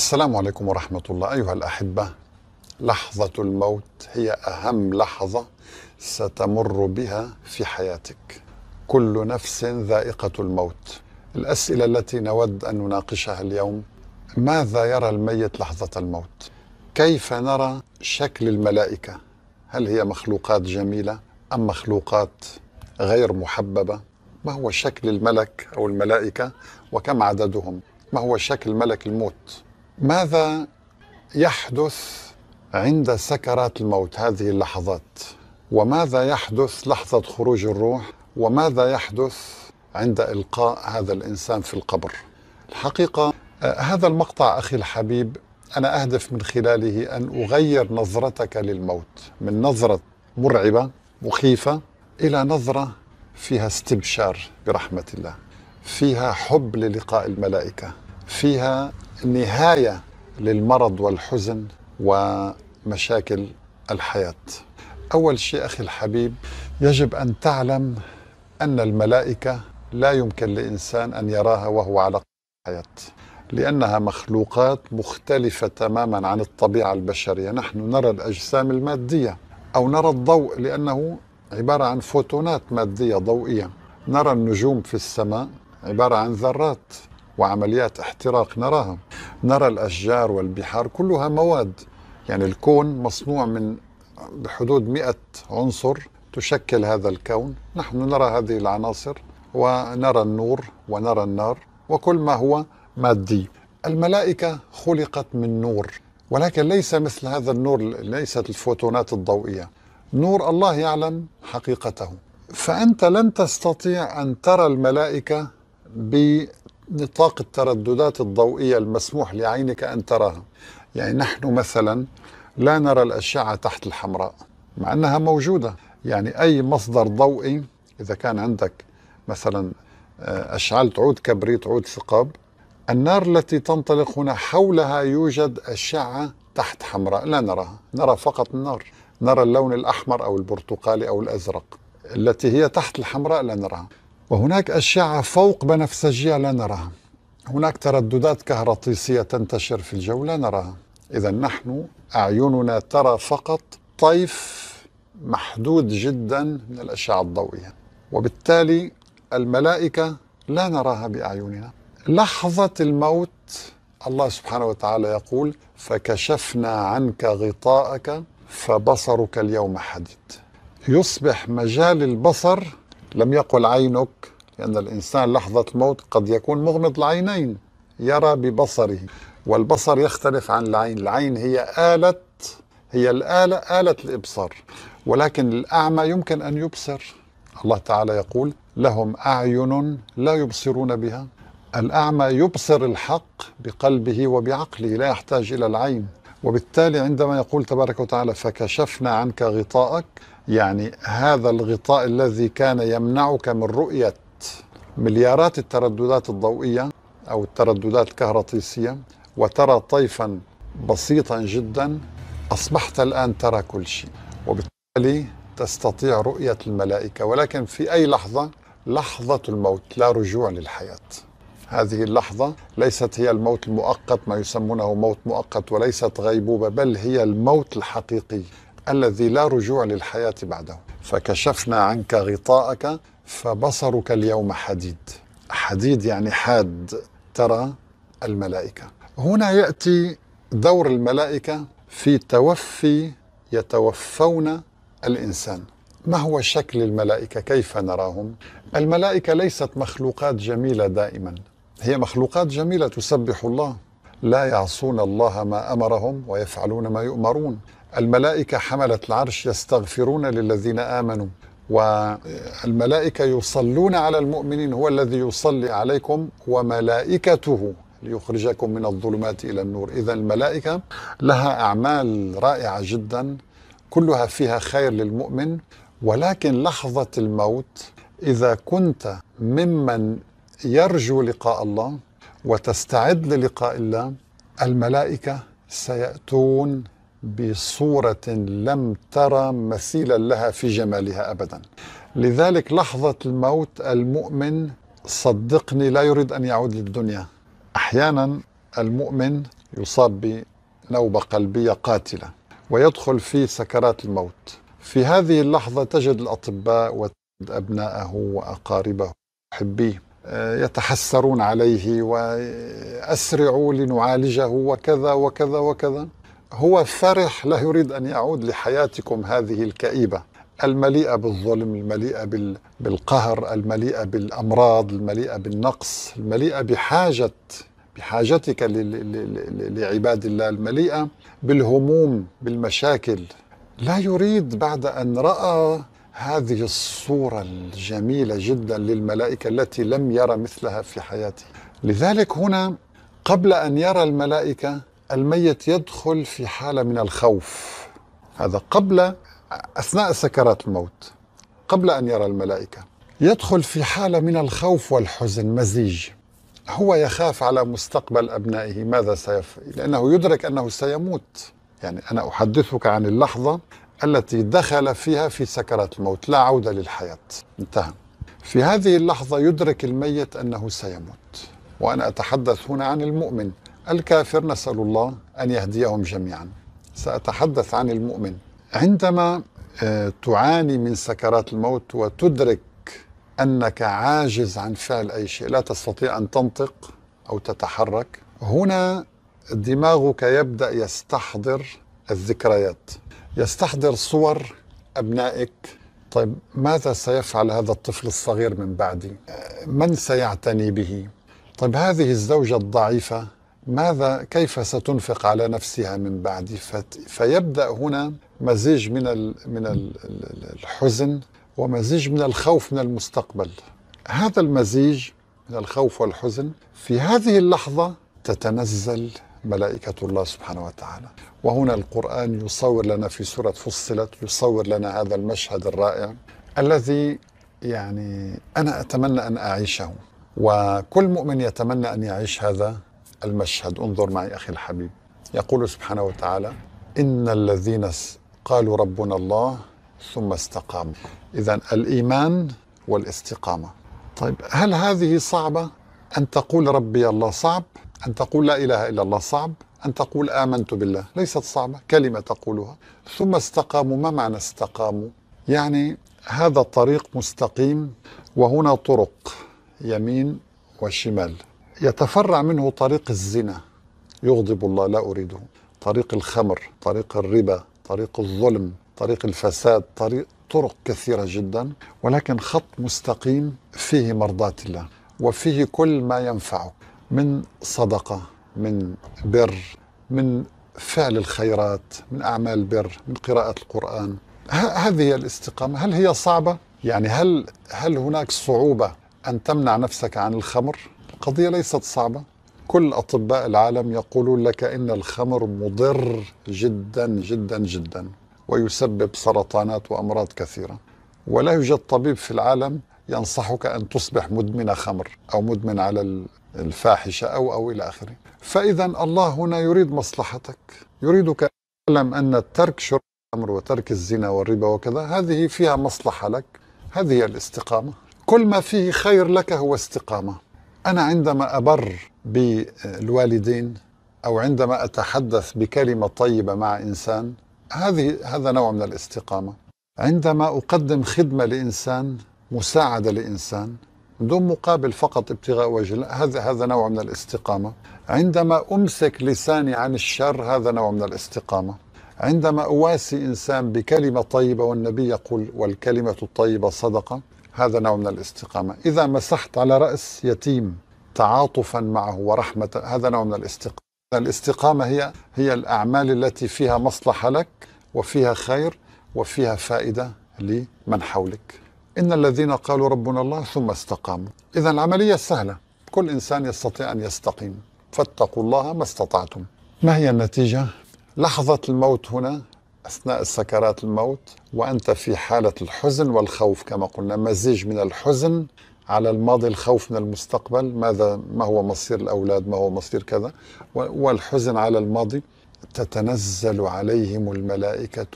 السلام عليكم ورحمة الله أيها الأحبة لحظة الموت هي أهم لحظة ستمر بها في حياتك كل نفس ذائقة الموت الأسئلة التي نود أن نناقشها اليوم ماذا يرى الميت لحظة الموت؟ كيف نرى شكل الملائكة؟ هل هي مخلوقات جميلة أم مخلوقات غير محببة؟ ما هو شكل الملك أو الملائكة وكم عددهم؟ ما هو شكل ملك الموت؟ ماذا يحدث عند سكرات الموت هذه اللحظات وماذا يحدث لحظة خروج الروح وماذا يحدث عند إلقاء هذا الإنسان في القبر الحقيقة آه، هذا المقطع أخي الحبيب أنا أهدف من خلاله أن أغير نظرتك للموت من نظرة مرعبة مخيفة إلى نظرة فيها استبشار برحمة الله فيها حب للقاء الملائكة فيها نهايه للمرض والحزن ومشاكل الحياه. اول شيء اخي الحبيب يجب ان تعلم ان الملائكه لا يمكن لانسان ان يراها وهو على الحياه. لأنها مخلوقات مختلفة تماما عن الطبيعة البشرية نحن نرى الأجسام المادية أو نرى الضوء لأنه عبارة عن فوتونات مادية ضوئية نرى النجوم في السماء عبارة عن ذرات وعمليات احتراق نراها نرى الأشجار والبحار كلها مواد يعني الكون مصنوع من بحدود 100 عنصر تشكل هذا الكون نحن نرى هذه العناصر ونرى النور ونرى النار وكل ما هو مادي الملائكة خلقت من نور ولكن ليس مثل هذا النور ليست الفوتونات الضوئية نور الله يعلم حقيقته فأنت لن تستطيع أن ترى الملائكة نطاق الترددات الضوئية المسموح لعينك أن تراها يعني نحن مثلا لا نرى الأشعة تحت الحمراء مع أنها موجودة يعني أي مصدر ضوئي إذا كان عندك مثلا آه، أشعلت عود كبريت عود ثقب النار التي تنطلق هنا حولها يوجد أشعة تحت حمراء لا نراها نرى فقط النار نرى اللون الأحمر أو البرتقالي أو الأزرق التي هي تحت الحمراء لا نراها وهناك أشعة فوق بنفسجية لا نراها هناك ترددات كهرطيسية تنتشر في الجو لا نراها إذا نحن أعيننا ترى فقط طيف محدود جدا من الأشعة الضوئية وبالتالي الملائكة لا نراها بأعيننا لحظة الموت الله سبحانه وتعالى يقول فكشفنا عنك غطاءك فبصرك اليوم حديد يصبح مجال البصر لم يقل عينك لأن الإنسان لحظة الموت قد يكون مغمض العينين يرى ببصره والبصر يختلف عن العين العين هي آلة هي الآلة آلة الإبصار ولكن الأعمى يمكن أن يبصر الله تعالى يقول لهم أعين لا يبصرون بها الأعمى يبصر الحق بقلبه وبعقله لا يحتاج إلى العين وبالتالي عندما يقول تبارك وتعالى فكشفنا عنك غطاءك يعني هذا الغطاء الذي كان يمنعك من رؤية مليارات الترددات الضوئية أو الترددات الكهرطيسية وترى طيفا بسيطا جدا أصبحت الآن ترى كل شيء وبالتالي تستطيع رؤية الملائكة ولكن في أي لحظة لحظة الموت لا رجوع للحياة هذه اللحظة ليست هي الموت المؤقت ما يسمونه موت مؤقت وليست غيبوبة بل هي الموت الحقيقي الذي لا رجوع للحياة بعده فكشفنا عنك غطاءك فبصرك اليوم حديد حديد يعني حاد ترى الملائكة هنا يأتي دور الملائكة في توفي يتوفون الإنسان ما هو شكل الملائكة كيف نراهم الملائكة ليست مخلوقات جميلة دائما هي مخلوقات جميلة تسبح الله لا يعصون الله ما امرهم ويفعلون ما يؤمرون الملائكة حملت العرش يستغفرون للذين آمنوا والملائكة يصلون على المؤمنين هو الذي يصلي عليكم وملائكته ليخرجكم من الظلمات إلى النور إذا الملائكة لها أعمال رائعة جدا كلها فيها خير للمؤمن ولكن لحظة الموت إذا كنت ممن يرجو لقاء الله وتستعد للقاء الله الملائكة سيأتون بصورة لم ترى مثيلا لها في جمالها أبدا لذلك لحظة الموت المؤمن صدقني لا يريد أن يعود للدنيا أحيانا المؤمن يصاب بنوبة قلبية قاتلة ويدخل في سكرات الموت في هذه اللحظة تجد الأطباء وتجد أبناءه وأقاربه وحبيه آه، يتحسرون عليه وأسرعوا لنعالجه وكذا وكذا وكذا هو فرح لا يريد ان يعود لحياتكم هذه الكئيبه المليئه بالظلم المليئه بالقهر المليئه بالامراض المليئه بالنقص المليئه بحاجه بحاجتك لعباد الله المليئه بالهموم بالمشاكل لا يريد بعد ان راى هذه الصوره الجميله جدا للملائكه التي لم يرى مثلها في حياته لذلك هنا قبل ان يرى الملائكه الميت يدخل في حالة من الخوف هذا قبل أثناء سكرات الموت قبل أن يرى الملائكة يدخل في حالة من الخوف والحزن مزيج هو يخاف على مستقبل أبنائه ماذا سيفعل لأنه يدرك أنه سيموت يعني أنا أحدثك عن اللحظة التي دخل فيها في سكرات الموت لا عودة للحياة انتهى في هذه اللحظة يدرك الميت أنه سيموت وأنا أتحدث هنا عن المؤمن الكافر نسأل الله أن يهديهم جميعا سأتحدث عن المؤمن عندما آه، تعاني من سكرات الموت وتدرك أنك عاجز عن فعل أي شيء لا تستطيع أن تنطق أو تتحرك هنا دماغك يبدأ يستحضر الذكريات يستحضر صور أبنائك طيب ماذا سيفعل هذا الطفل الصغير من بعدي آه، من سيعتني به طيب هذه الزوجة الضعيفة ماذا كيف ستنفق على نفسها من بعدي فيبدا هنا مزيج من من الحزن ومزيج من الخوف من المستقبل هذا المزيج من الخوف والحزن في هذه اللحظه تتنزل ملائكة الله سبحانه وتعالى وهنا القرآن يصور لنا في سورة فصلت يصور لنا هذا المشهد الرائع الذي يعني أنا أتمنى أن أعيشه وكل مؤمن يتمنى أن يعيش هذا المشهد انظر معي أخي الحبيب يقول سبحانه وتعالى إن الذين قالوا ربنا الله ثم استقاموا إذا الإيمان والاستقامة طيب هل هذه صعبة أن تقول ربي الله صعب أن تقول لا إله إلا الله صعب أن تقول آمنت بالله ليست صعبة كلمة تقولها ثم استقاموا ما معنى استقاموا يعني هذا الطريق مستقيم وهنا طرق يمين وشمال يتفرع منه طريق الزنا يغضب الله لا أريده طريق الخمر طريق الربا طريق الظلم طريق الفساد طريق طرق كثيرة جدا ولكن خط مستقيم فيه مرضاة الله وفيه كل ما ينفعك من صدقة من بر من فعل الخيرات من أعمال البر من قراءة القرآن هذه هي الاستقامة هل هي صعبة؟ يعني هل هل هناك صعوبة أن تمنع نفسك عن الخمر؟ القضية ليست صعبة كل أطباء العالم يقولون لك إن الخمر مضر جدا جدا جدا ويسبب سرطانات وأمراض كثيرة ولا يوجد طبيب في العالم ينصحك أن تصبح مدمن خمر أو مدمن على الفاحشة أو أو إلى آخره فإذا الله هنا يريد مصلحتك يريدك أن تعلم أن ترك شرب الخمر وترك الزنا والربا وكذا هذه فيها مصلحة لك هذه الاستقامة كل ما فيه خير لك هو استقامه أنا عندما أبر بالوالدين أو عندما أتحدث بكلمة طيبة مع إنسان هذه هذا نوع من الاستقامة عندما أقدم خدمة لإنسان مساعدة لإنسان دون مقابل فقط ابتغاء وجه هذا هذا نوع من الاستقامة عندما أمسك لساني عن الشر هذا نوع من الاستقامة عندما أواسي إنسان بكلمة طيبة والنبي يقول والكلمة الطيبة صدقة هذا نوع من الاستقامة إذا مسحت على رأس يتيم تعاطفا معه ورحمة هذا نوع من الاستقامة الاستقامة هي هي الأعمال التي فيها مصلحة لك وفيها خير وفيها فائدة لمن حولك إن الذين قالوا ربنا الله ثم استقاموا إذا العملية سهلة كل إنسان يستطيع أن يستقيم فاتقوا الله ما استطعتم ما هي النتيجة؟ لحظة الموت هنا أثناء سكرات الموت وأنت في حالة الحزن والخوف كما قلنا مزيج من الحزن على الماضي الخوف من المستقبل ماذا ما هو مصير الأولاد ما هو مصير كذا والحزن على الماضي تتنزل عليهم الملائكة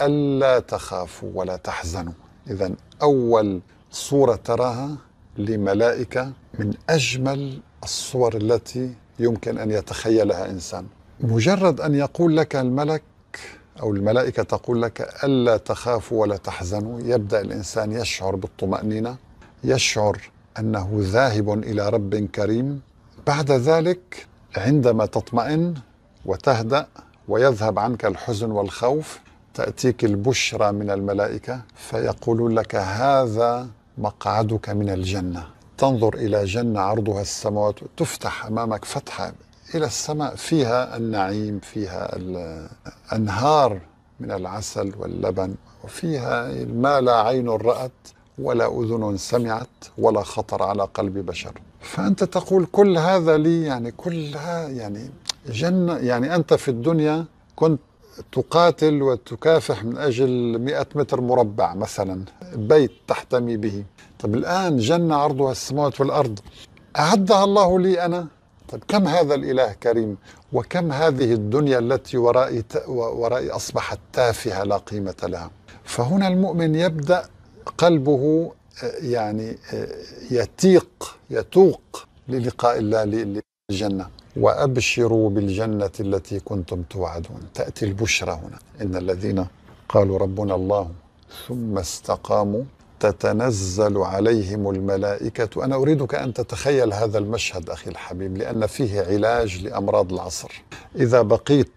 ألا تخافوا ولا تحزنوا إذا أول صورة تراها لملائكة من أجمل الصور التي يمكن أن يتخيلها إنسان مجرد أن يقول لك الملك أو الملائكة تقول لك ألا تخافوا ولا تحزنوا يبدأ الإنسان يشعر بالطمأنينة يشعر أنه ذاهب إلى رب كريم بعد ذلك عندما تطمئن وتهدأ ويذهب عنك الحزن والخوف تأتيك البشرى من الملائكة فيقولون لك هذا مقعدك من الجنة تنظر إلى جنة عرضها السماوات تفتح أمامك فتحة إلى السماء فيها النعيم فيها أنهار من العسل واللبن وفيها ما لا عين رأت ولا أذن سمعت ولا خطر على قلب بشر فأنت تقول كل هذا لي يعني كلها يعني جنة يعني أنت في الدنيا كنت تقاتل وتكافح من أجل 100 متر مربع مثلا بيت تحتمي به طب الآن جنة عرضها السماوات والأرض أعدها الله لي أنا طيب كم هذا الإله كريم وكم هذه الدنيا التي ورائي, ت... ورائي أصبحت تافهة لا قيمة لها فهنا المؤمن يبدأ قلبه آه، يعني آه، يتيق يتوق للقاء الله للجنة وأبشروا بالجنة التي كنتم توعدون تأتي البشرى هنا إن الذين قالوا ربنا الله ثم استقاموا تتنزل عليهم الملائكة أنا أريدك أن تتخيل هذا المشهد أخي الحبيب لأن فيه علاج لأمراض العصر إذا بقيت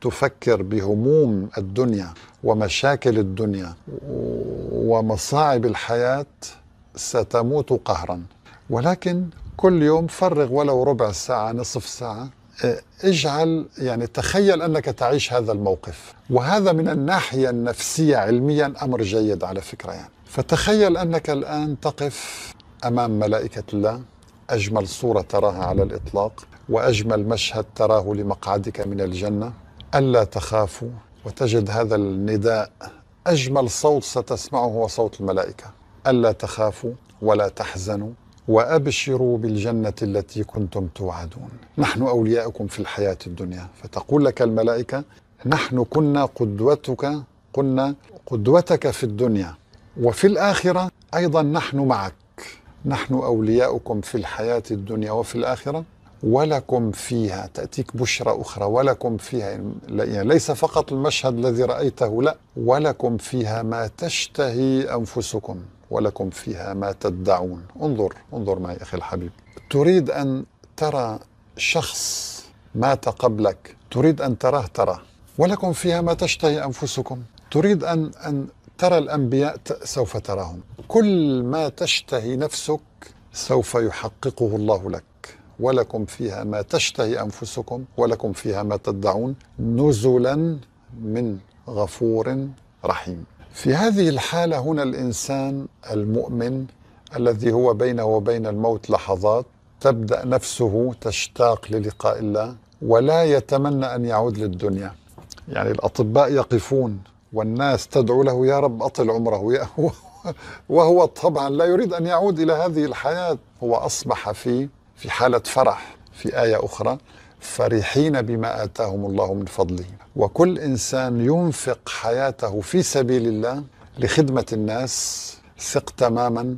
تفكر بهموم الدنيا ومشاكل الدنيا ومصاعب الحياة ستموت قهرا ولكن كل يوم فرغ ولو ربع ساعة نصف ساعة اجعل يعني تخيل انك تعيش هذا الموقف وهذا من الناحيه النفسيه علميا امر جيد على فكره يعني فتخيل أنك الآن تقف أمام ملائكة الله أجمل صورة تراها على الإطلاق وأجمل مشهد تراه لمقعدك من الجنة ألا تخافوا وتجد هذا النداء أجمل صوت ستسمعه هو صوت الملائكة ألا تخافوا ولا تحزنوا وابشروا بالجنه التي كنتم توعدون نحن اولياؤكم في الحياه الدنيا فتقول لك الملائكه نحن كنا قدوتك كنا قدوتك في الدنيا وفي الآخرة أيضا نحن معك نحن أولياؤكم في الحياة الدنيا وفي الآخرة ولكم فيها تأتيك بشرى أخرى ولكم فيها يعني ليس فقط المشهد الذي رأيته لا ولكم فيها ما تشتهي أنفسكم ولكم فيها ما تدعون انظر انظر معي أخي الحبيب تريد أن ترى شخص مات قبلك تريد أن تراه تراه ولكم فيها ما تشتهي أنفسكم تريد أن أن ترى الأنبياء سوف تراهم كل ما تشتهي نفسك سوف يحققه الله لك ولكم فيها ما تشتهي أنفسكم ولكم فيها ما تدعون نزلا من غفور رحيم في هذه الحالة هنا الإنسان المؤمن الذي هو بينه وبين الموت لحظات تبدأ نفسه تشتاق للقاء الله ولا يتمنى أن يعود للدنيا يعني الأطباء يقفون والناس تدعو له يا رب أطل عمره وهو طبعا لا يريد أن يعود إلى هذه الحياة هو أصبح في في حالة فرح في آية أخرى فرحين بما آتاهم الله من فضله وكل إنسان ينفق حياته في سبيل الله لخدمة الناس ثق تماما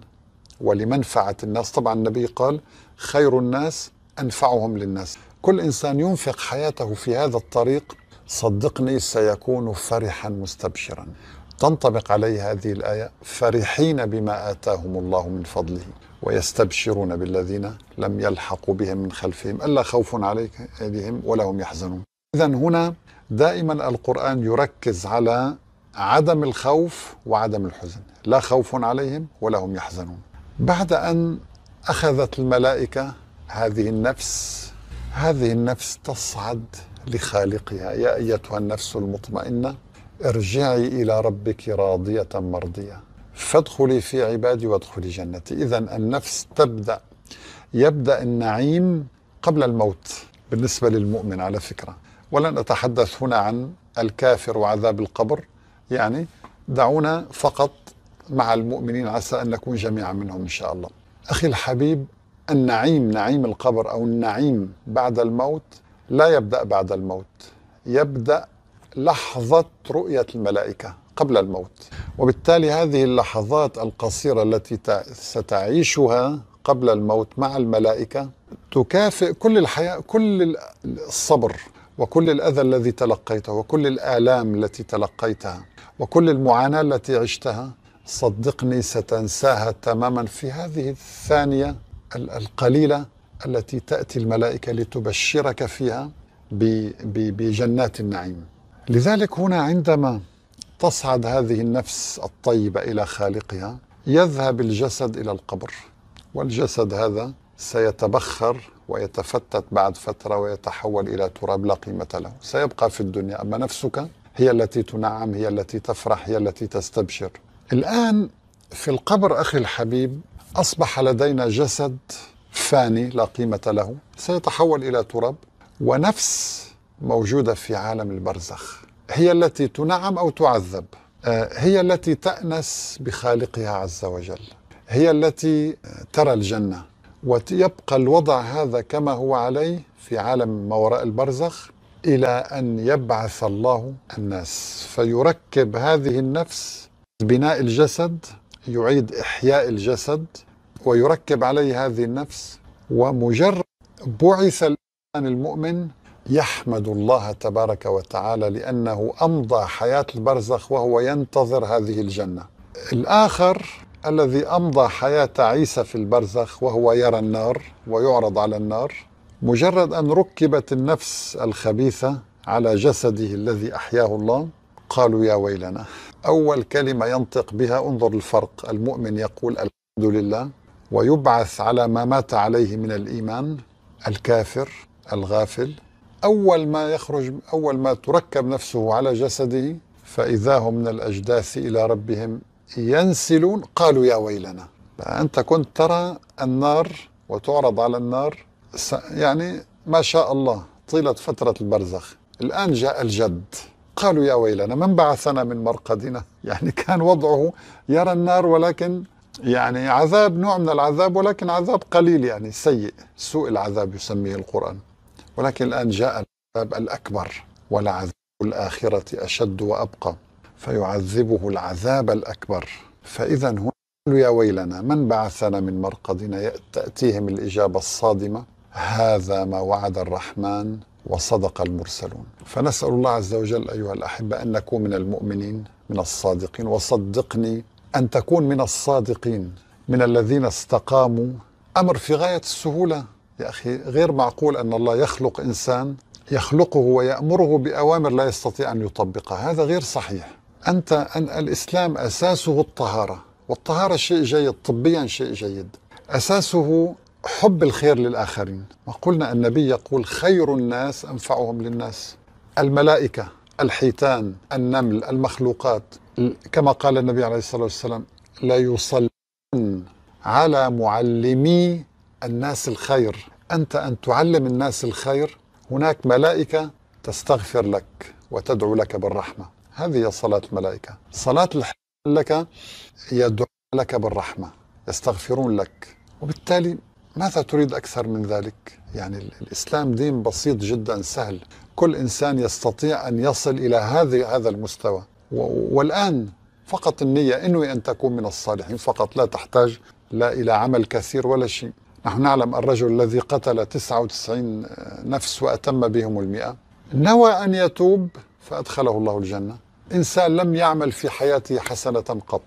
ولمنفعة الناس طبعا النبي قال خير الناس أنفعهم للناس كل إنسان ينفق حياته في هذا الطريق صدقني سيكون فرحا مستبشرا تنطبق عليه هذه الآية فرحين بما آتاهم الله من فضله ويستبشرون بالذين لم يلحقوا بهم من خلفهم ألا خوف عليهم ولا هم يحزنون إذا هنا دائما القرآن يركز على عدم الخوف وعدم الحزن لا خوف عليهم ولا هم يحزنون بعد أن أخذت الملائكة هذه النفس هذه النفس تصعد لخالقها يا ايتها النفس المطمئنه ارجعي الى ربك راضيه مرضيه فادخلي في عبادي وادخلي جنتي اذا النفس تبدا يبدا النعيم قبل الموت بالنسبه للمؤمن على فكره ولن اتحدث هنا عن الكافر وعذاب القبر يعني دعونا فقط مع المؤمنين عسى ان نكون جميعا منهم ان شاء الله اخي الحبيب النعيم نعيم القبر او النعيم بعد الموت لا يبدأ بعد الموت يبدأ لحظة رؤية الملائكة قبل الموت وبالتالي هذه اللحظات القصيرة التي ستعيشها قبل الموت مع الملائكة تكافئ كل الحياة كل الصبر وكل الأذى الذي تلقيته وكل الآلام التي تلقيتها وكل المعاناة التي عشتها صدقني ستنساها تماما في هذه الثانية القليلة التي تأتي الملائكة لتبشرك فيها بجنات النعيم لذلك هنا عندما تصعد هذه النفس الطيبة إلى خالقها يذهب الجسد إلى القبر والجسد هذا سيتبخر ويتفتت بعد فترة ويتحول إلى تراب لا قيمة له سيبقى في الدنيا أما نفسك هي التي تنعم هي التي تفرح هي التي تستبشر الآن في القبر أخي الحبيب أصبح لدينا جسد فاني لا قيمة له سيتحول إلى تراب ونفس موجودة في عالم البرزخ هي التي تنعم أو تعذب آه، هي التي تأنس بخالقها عز وجل هي التي ترى الجنة ويبقى الوضع هذا كما هو عليه في عالم ما وراء البرزخ إلى أن يبعث الله الناس فيركب هذه النفس بناء الجسد يعيد إحياء الجسد ويركب عليه هذه النفس ومجرد بعث الإنسان المؤمن يحمد الله تبارك وتعالى لأنه أمضى حياة البرزخ وهو ينتظر هذه الجنة الآخر الذي أمضى حياة عيسى في البرزخ وهو يرى النار ويعرض على النار مجرد أن ركبت النفس الخبيثة على جسده الذي أحياه الله قالوا يا ويلنا أول كلمة ينطق بها انظر الفرق المؤمن يقول الحمد لله ويبعث على ما مات عليه من الايمان الكافر الغافل اول ما يخرج اول ما تركب نفسه على جسده فاذا هم من الاجداث الى ربهم ينسلون قالوا يا ويلنا انت كنت ترى النار وتعرض على النار يعني ما شاء الله طيله فتره البرزخ الان جاء الجد قالوا يا ويلنا من بعثنا من مرقدنا يعني كان وضعه يرى النار ولكن يعني عذاب نوع من العذاب ولكن عذاب قليل يعني سيء سوء العذاب يسميه القرآن ولكن الآن جاء العذاب الأكبر ولعذاب الآخرة أشد وأبقى فيعذبه العذاب الأكبر فإذا هنا يا ويلنا من بعثنا من مرقدنا تأتيهم الإجابة الصادمة هذا ما وعد الرحمن وصدق المرسلون فنسأل الله عز وجل أيها الأحبة أن نكون من المؤمنين من الصادقين وصدقني أن تكون من الصادقين من الذين استقاموا أمر في غاية السهولة يا أخي غير معقول أن الله يخلق إنسان يخلقه ويأمره بأوامر لا يستطيع أن يطبقها هذا غير صحيح أنت أن الإسلام أساسه الطهارة والطهارة شيء جيد طبيا شيء جيد أساسه حب الخير للآخرين وقلنا النبي يقول خير الناس أنفعهم للناس الملائكة الحيتان النمل المخلوقات كما قال النبي عليه الصلاة والسلام لا يصلون على معلمي الناس الخير أنت أن تعلم الناس الخير هناك ملائكة تستغفر لك وتدعو لك بالرحمة هذه صلاة الملائكة صلاة الحيتان لك يدعو لك بالرحمة يستغفرون لك وبالتالي ماذا تريد أكثر من ذلك؟ يعني الإسلام دين بسيط جدا سهل كل انسان يستطيع ان يصل الى هذه هذا المستوى والان فقط النيه انوي ان تكون من الصالحين فقط لا تحتاج لا الى عمل كثير ولا شيء نحن نعلم الرجل الذي قتل 99 نفس واتم بهم المئه نوى ان يتوب فادخله الله الجنه انسان لم يعمل في حياته حسنه قط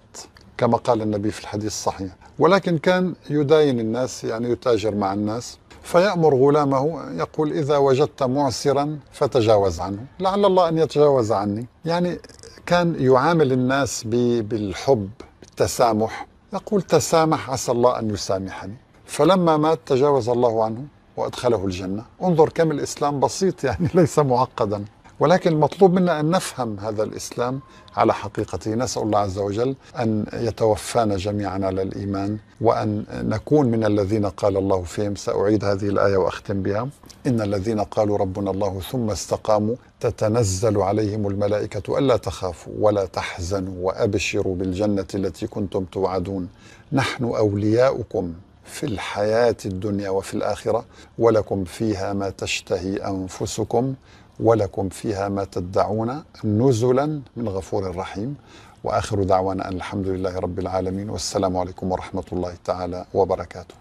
كما قال النبي في الحديث الصحيح ولكن كان يداين الناس يعني يتاجر مع الناس فيأمر غلامه يقول إذا وجدت معسرا فتجاوز عنه لعل الله أن يتجاوز عني يعني كان يعامل الناس بالحب بالتسامح يقول تسامح عسى الله أن يسامحني فلما مات تجاوز الله عنه وأدخله الجنة انظر كم الإسلام بسيط يعني ليس معقدا ولكن المطلوب منا أن نفهم هذا الإسلام على حقيقته نسأل الله عز وجل أن يتوفانا جميعا على الإيمان وأن نكون من الذين قال الله فيهم سأعيد هذه الآية وأختم بها إن الذين قالوا ربنا الله ثم استقاموا تتنزل عليهم الملائكة ألا تخافوا ولا تحزنوا وأبشروا بالجنة التي كنتم توعدون نحن أولياؤكم في الحياة الدنيا وفي الآخرة ولكم فيها ما تشتهي أنفسكم ولكم فيها ما تدعون نزلا من غفور رحيم واخر دعوانا ان الحمد لله رب العالمين والسلام عليكم ورحمه الله تعالى وبركاته